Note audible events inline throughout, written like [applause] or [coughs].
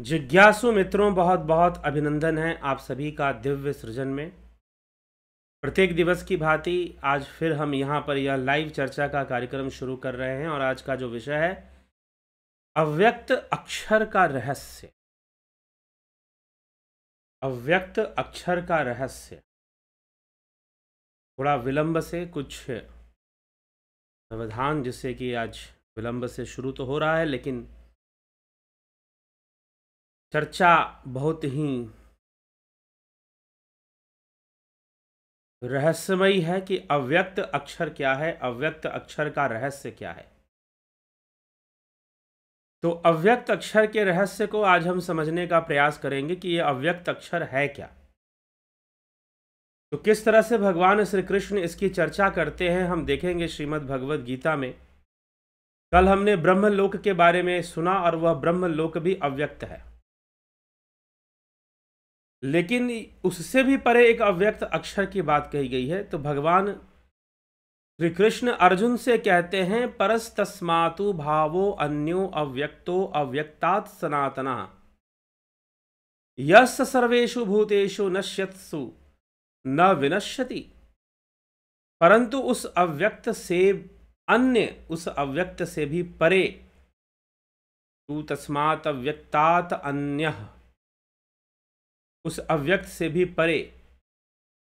जिज्ञासु मित्रों बहुत बहुत अभिनंदन है आप सभी का दिव्य सृजन में प्रत्येक दिवस की भांति आज फिर हम यहां पर यह लाइव चर्चा का कार्यक्रम शुरू कर रहे हैं और आज का जो विषय है अव्यक्त अक्षर का रहस्य अव्यक्त अक्षर का रहस्य थोड़ा विलंब से कुछ व्यवधान जिससे कि आज विलंब से शुरू तो हो रहा है लेकिन चर्चा बहुत ही रहस्यमयी है कि अव्यक्त अक्षर क्या है अव्यक्त अक्षर का रहस्य क्या है तो अव्यक्त अक्षर के रहस्य को आज हम समझने का प्रयास करेंगे कि यह अव्यक्त अक्षर है क्या तो किस तरह से भगवान श्री कृष्ण इसकी चर्चा करते हैं हम देखेंगे श्रीमद् भगवद गीता में कल हमने ब्रह्मलोक के बारे में सुना और वह ब्रह्मलोक भी अव्यक्त है लेकिन उससे भी परे एक अव्यक्त अक्षर की बात कही गई है तो भगवान श्री कृष्ण अर्जुन से कहते हैं परस तस्मातु भावो अन्यो अव्यक्तो अव्यक्तात् सनातना यस सर्वेशु भूतेषु नश्यत्सु न विनश्यति परंतु उस अव्यक्त से अन्य उस अव्यक्त से भी परे तू तस्मात् अव्यक्तात् अन्य उस अव्यक्त से भी परे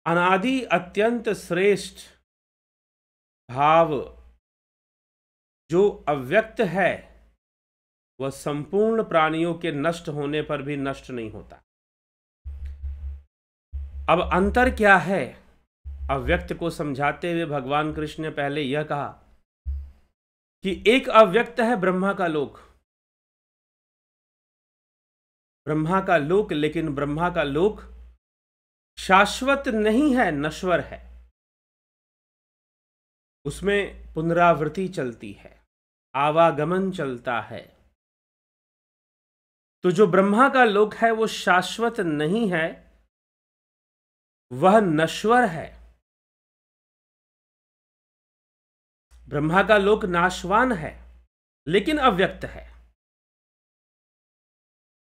अनादि अत्यंत श्रेष्ठ भाव जो अव्यक्त है वह संपूर्ण प्राणियों के नष्ट होने पर भी नष्ट नहीं होता अब अंतर क्या है अव्यक्त को समझाते हुए भगवान कृष्ण ने पहले यह कहा कि एक अव्यक्त है ब्रह्मा का लोक ब्रह्मा का लोक लेकिन ब्रह्मा का लोक शाश्वत नहीं है नश्वर है उसमें पुनरावृत्ति चलती है आवागमन चलता है तो जो ब्रह्मा का लोक है वो शाश्वत नहीं है वह नश्वर है ब्रह्मा का लोक नाशवान है लेकिन अव्यक्त है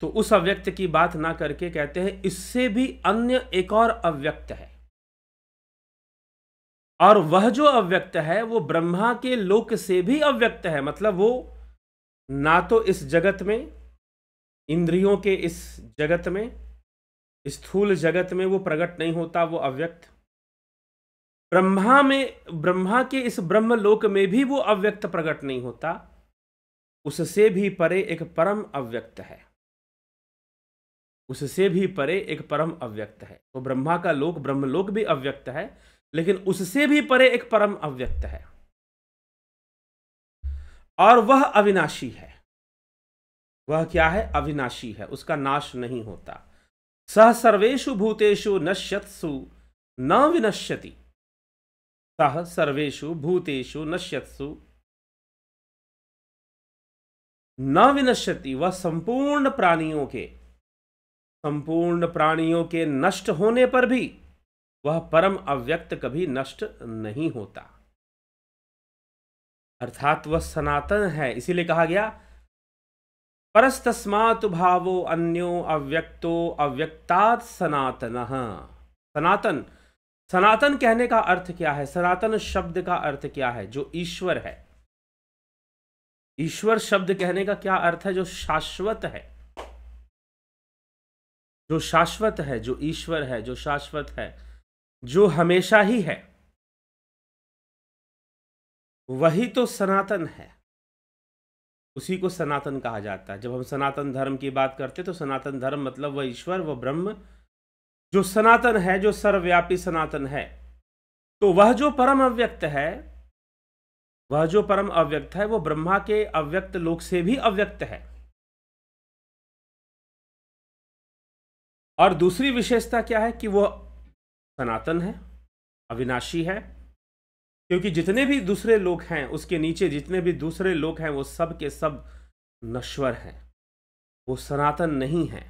तो उस अव्यक्त की बात ना करके कहते हैं इससे भी अन्य एक और अव्यक्त है और वह जो अव्यक्त है वो ब्रह्मा के लोक से भी अव्यक्त है मतलब वो ना तो इस जगत में इंद्रियों के इस जगत में स्थूल जगत में वो प्रकट नहीं होता वो अव्यक्त ब्रह्मा में ब्रह्मा के इस ब्रह्म लोक में भी वो अव्यक्त प्रकट नहीं होता उससे भी परे एक परम अव्यक्त है उससे भी परे एक परम अव्यक्त है तो ब्रह्मा का लोक ब्रह्मलोक भी अव्यक्त है लेकिन उससे भी परे एक परम अव्यक्त है और वह अविनाशी है वह क्या है अविनाशी है उसका नाश नहीं होता सह सर्वेशु भूतेषु नश्यत्सु न विनश्यति सह सर्वेशु भूतेषु नश्यत्सु न विनश्यति वह संपूर्ण प्राणियों के संपूर्ण प्राणियों के नष्ट होने पर भी वह परम अव्यक्त कभी नष्ट नहीं होता अर्थात वह सनातन है इसीलिए कहा गया परस्तस्मात भावो अन्यो अव्यक्तो अव्यक्तात् सनातन सनातन सनातन कहने का अर्थ क्या है सनातन शब्द का अर्थ क्या है जो ईश्वर है ईश्वर शब्द कहने का क्या अर्थ है जो शाश्वत है जो शाश्वत है जो ईश्वर है जो शाश्वत है जो हमेशा ही है वही तो सनातन है उसी को सनातन कहा जाता है जब हम सनातन धर्म की बात करते तो सनातन धर्म मतलब वह ईश्वर वह ब्रह्म जो सनातन है जो सर्वव्यापी सनातन है तो वह जो परम अव्यक्त है वह जो परम अव्यक्त है वह ब्रह्मा के अव्यक्त लोक से भी अव्यक्त है और दूसरी विशेषता क्या है कि वह सनातन है अविनाशी है क्योंकि जितने भी दूसरे लोग हैं उसके नीचे जितने भी दूसरे लोग हैं वो सब के सब नश्वर हैं वो सनातन नहीं है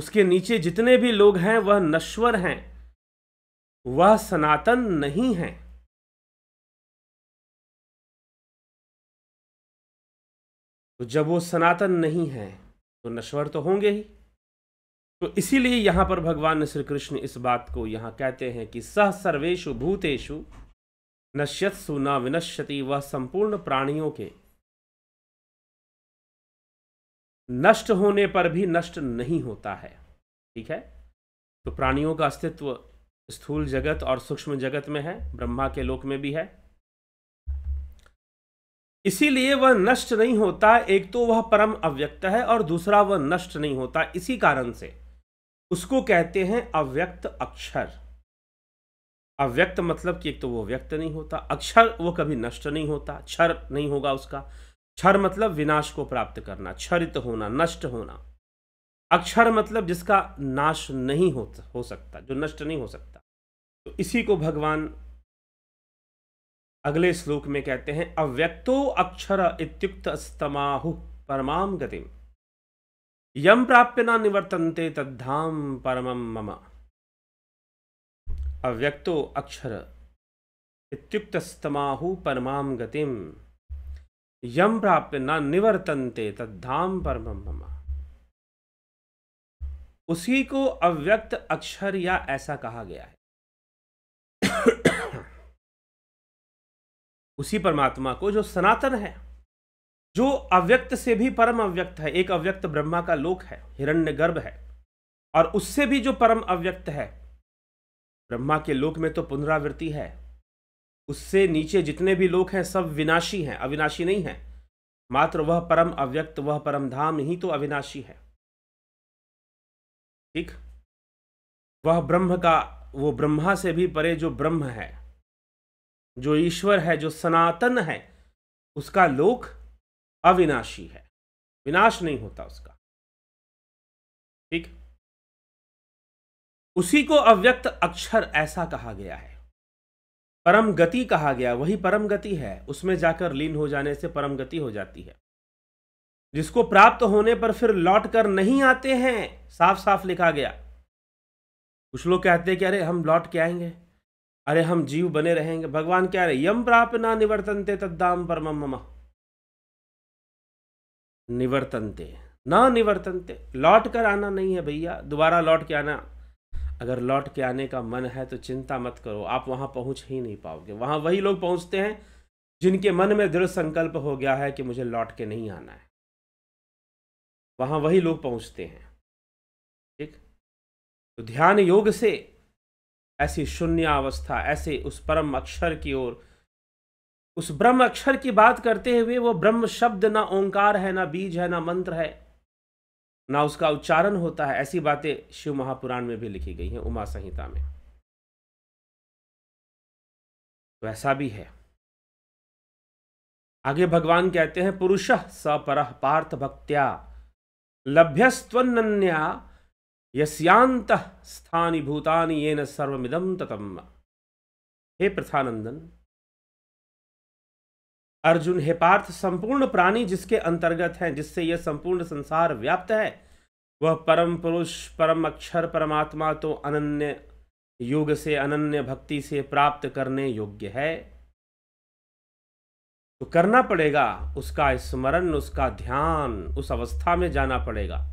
उसके नीचे जितने भी लोग हैं वह नश्वर हैं वह सनातन नहीं है तो जब वो सनातन नहीं है तो नश्वर तो होंगे ही तो इसीलिए यहाँ पर भगवान श्री कृष्ण इस बात को यहाँ कहते हैं कि सह सर्वेशु भूतेषु नश्यत्सु न विनश्यति वह संपूर्ण प्राणियों के नष्ट होने पर भी नष्ट नहीं होता है ठीक है तो प्राणियों का अस्तित्व स्थूल जगत और सूक्ष्म जगत में है ब्रह्मा के लोक में भी है इसीलिए वह नष्ट नहीं होता एक तो वह परम अव्यक्त है और दूसरा वह नष्ट नहीं होता इसी कारण से उसको कहते हैं अव्यक्त अक्षर अव्यक्त मतलब कि एक तो वो व्यक्त नहीं होता अक्षर वो कभी नष्ट नहीं होता क्षर नहीं होगा उसका क्षर मतलब विनाश को प्राप्त करना क्षरित होना नष्ट होना अक्षर मतलब जिसका नाश नहीं हो, हो सकता जो नष्ट नहीं हो सकता तो इसी को भगवान अगले श्लोक में कहते हैं अव्यक्तो अक्षर इत्युक्त स्तमाहु परमाम गतिम यम प्राप्य न निवर्तनते तद्धाम परमम मम अव्यक्तो अक्षर स्तमाहु परमाम गतिम यम प्राप्य न निवर्तनते तद्धाम परमम मम उसी को अव्यक्त अक्षर या ऐसा कहा गया है [coughs] उसी परमात्मा को जो सनातन है जो अव्यक्त से भी परम अव्यक्त है एक अव्यक्त ब्रह्मा का लोक है हिरण्य गर्भ है और उससे भी जो परम अव्यक्त है ब्रह्मा के लोक में तो पुनरावृत्ति है उससे नीचे जितने भी लोक हैं सब विनाशी हैं अविनाशी नहीं है मात्र वह परम अव्यक्त वह परम धाम ही तो अविनाशी है ठीक वह ब्रह्म का वो ब्रह्मा से भी परे जो ब्रह्म है जो ईश्वर है जो सनातन है उसका लोक अविनाशी है विनाश नहीं होता उसका ठीक उसी को अव्यक्त अक्षर ऐसा कहा गया है परम गति कहा गया वही परम गति है उसमें जाकर लीन हो जाने से परम गति हो जाती है जिसको प्राप्त होने पर फिर लौट कर नहीं आते हैं साफ साफ लिखा गया कुछ लोग कहते हैं कि अरे हम लौट के आएंगे अरे हम जीव बने रहेंगे भगवान क्या रहे यम प्राप्त ना निवर्तनते तद्दाम परम ममा निवर्तनते न निवर्तनते लौट कर आना नहीं है भैया दोबारा लौट के आना अगर लौट के आने का मन है तो चिंता मत करो आप वहाँ पहुँच ही नहीं पाओगे वहाँ वही लोग पहुँचते हैं जिनके मन में दृढ़ संकल्प हो गया है कि मुझे लौट के नहीं आना है वहाँ वही लोग पहुँचते हैं ठीक तो ध्यान योग से ऐसी शून्य अवस्था ऐसे उस परम अक्षर की ओर उस ब्रह्म अक्षर की बात करते हुए वो ब्रह्म शब्द ना ओंकार है ना बीज है ना मंत्र है ना उसका उच्चारण होता है ऐसी बातें शिव महापुराण में भी लिखी गई हैं उमा संहिता में वैसा तो भी है आगे भगवान कहते हैं पुरुष सपर पार्थ भक्त्या लभ्यस्वन्या यस्यांत स्थानी ये न सर्वमिदम ततम हे प्रथानंदन अर्जुन हे पार्थ संपूर्ण प्राणी जिसके अंतर्गत हैं जिससे यह संपूर्ण संसार व्याप्त है वह परम पुरुष परम अक्षर परमात्मा तो अनन्य योग से अनन्य भक्ति से प्राप्त करने योग्य है तो करना पड़ेगा उसका स्मरण उसका ध्यान उस अवस्था में जाना पड़ेगा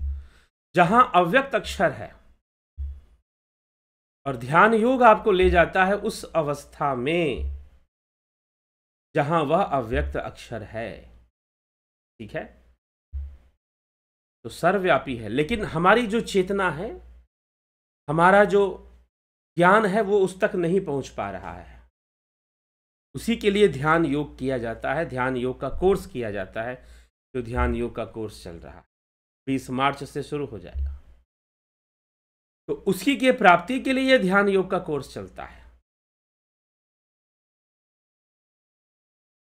जहां अव्यक्त अक्षर है और ध्यान योग आपको ले जाता है उस अवस्था में जहां वह अव्यक्त अक्षर है ठीक है तो सर्वव्यापी है लेकिन हमारी जो चेतना है हमारा जो ज्ञान है वो उस तक नहीं पहुंच पा रहा है उसी के लिए ध्यान योग किया जाता है ध्यान योग का कोर्स किया जाता है जो ध्यान योग का कोर्स चल रहा है बीस मार्च से शुरू हो जाएगा तो उसी के प्राप्ति के लिए ध्यान योग का कोर्स चलता है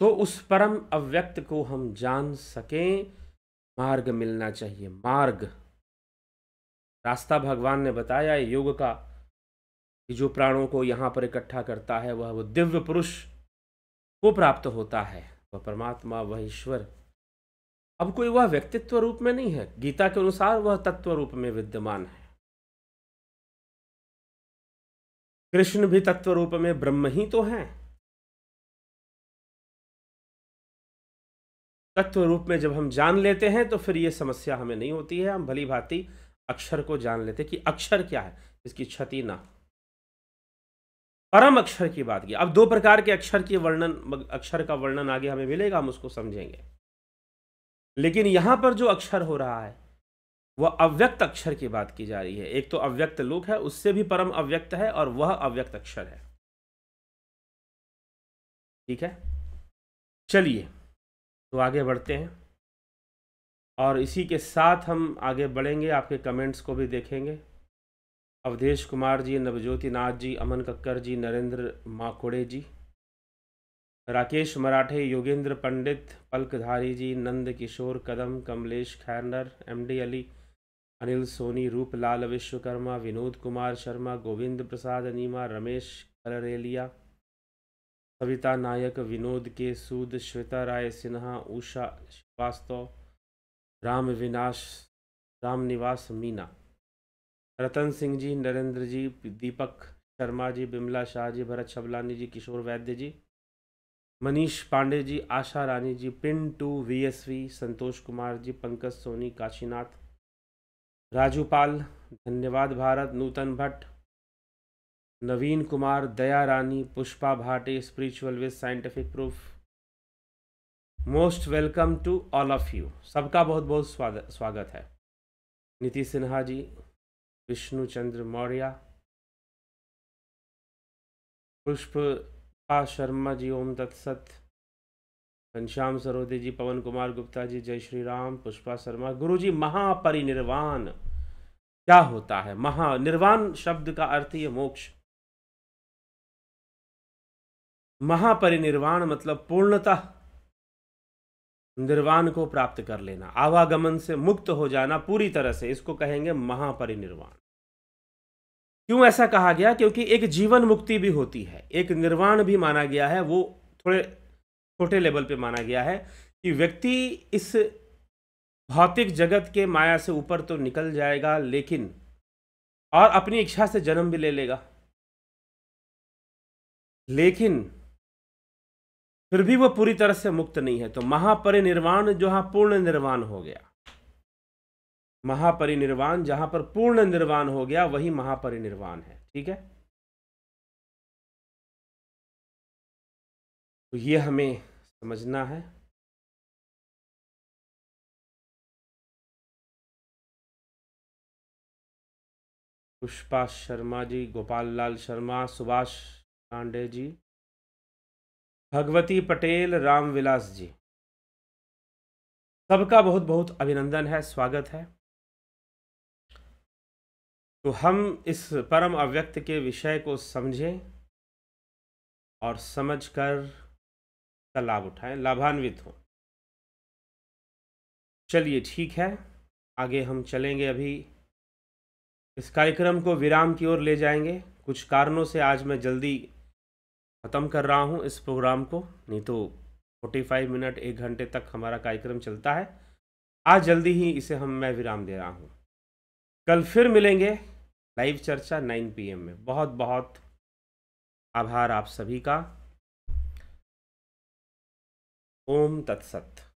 तो उस परम अव्यक्त को हम जान सकें मार्ग मिलना चाहिए मार्ग रास्ता भगवान ने बताया है योग का कि जो प्राणों को यहाँ पर इकट्ठा करता है वह वो दिव्य पुरुष को प्राप्त होता है वह परमात्मा वह ईश्वर अब कोई वह व्यक्तित्व रूप में नहीं है गीता के अनुसार वह तत्व रूप में विद्यमान है कृष्ण भी तत्व रूप में ब्रह्म ही तो हैं तत्व रूप में जब हम जान लेते हैं तो फिर ये समस्या हमें नहीं होती है हम भली भांति अक्षर को जान लेते कि अक्षर क्या है इसकी क्षति ना परम अक्षर की बात की अब दो प्रकार के अक्षर की वर्णन अक्षर का वर्णन आगे हमें मिलेगा हम उसको समझेंगे लेकिन यहां पर जो अक्षर हो रहा है वह अव्यक्त अक्षर की बात की जा रही है एक तो अव्यक्त लोक है उससे भी परम अव्यक्त है और वह अव्यक्त अक्षर है ठीक है चलिए तो आगे बढ़ते हैं और इसी के साथ हम आगे बढ़ेंगे आपके कमेंट्स को भी देखेंगे अवधेश कुमार जी नवज्योति नाथ जी अमन कक्कर जी नरेंद्र माकोड़े जी राकेश मराठे योगेंद्र पंडित पलकधारी जी नंद किशोर कदम कमलेश खैरनर एमडी अली अनिल सोनी रूपलाल विश्वकर्मा विनोद कुमार शर्मा गोविंद प्रसाद अनीमा रमेश कलरेलिया कविता नायक विनोद के सूद श्वेता राय सिन्हा उषा श्रीवास्तव राम विनाश राम निवास मीना रतन सिंह जी नरेंद्र जी दीपक शर्मा जी बिमला शाह जी भरत छबलानी जी किशोर वैद्य जी मनीष पांडे जी आशा रानी जी पिन टू वीएसवी संतोष कुमार जी पंकज सोनी काशीनाथ राजू पाल धन्यवाद भारत नूतन भट्ट नवीन कुमार दया Rani Pushpa Bhate spiritual with scientific proof most welcome to all of you सबका बहुत बहुत स्वागत स्वागत है नीति सिन्हा जी विष्णु चंद्र मौर्य पुष्प आ शर्मा जी ओम दत्सत घनश्याम सरोदे जी पवन कुमार गुप्ता जी जय श्री राम पुष्पा शर्मा गुरु जी महापरिनिर्वाण क्या होता है महा निर्वाण शब्द का अर्थ ही मोक्ष महापरिनिर्वाण मतलब पूर्णतः निर्वाण को प्राप्त कर लेना आवागमन से मुक्त हो जाना पूरी तरह से इसको कहेंगे महापरिनिर्वाण क्यों ऐसा कहा गया क्योंकि एक जीवन मुक्ति भी होती है एक निर्वाण भी माना गया है वो थोड़े छोटे लेवल पे माना गया है कि व्यक्ति इस भौतिक जगत के माया से ऊपर तो निकल जाएगा लेकिन और अपनी इच्छा से जन्म भी ले लेगा लेकिन फिर भी वह पूरी तरह से मुक्त नहीं है तो महापरिनिर्वाण जहाँ पूर्ण निर्वाण हो गया महापरिनिर्वाण जहां पर पूर्ण निर्वाण हो गया वही महापरिनिर्वाण है ठीक है तो ये हमें समझना है पुष्पा शर्मा जी गोपाल लाल शर्मा सुभाष पांडे जी भगवती पटेल रामविलास जी सबका बहुत बहुत अभिनंदन है स्वागत है तो हम इस परम अव्यक्त के विषय को समझें और समझकर का लाभ उठाएं लाभान्वित हों चलिए ठीक है आगे हम चलेंगे अभी इस कार्यक्रम को विराम की ओर ले जाएंगे कुछ कारणों से आज मैं जल्दी ख़त्म कर रहा हूँ इस प्रोग्राम को नहीं तो 45 मिनट एक घंटे तक हमारा कार्यक्रम चलता है आज जल्दी ही इसे हम मैं विराम दे रहा हूँ कल फिर मिलेंगे लाइव चर्चा 9 पीएम में बहुत बहुत आभार आप सभी का ओम तत्सत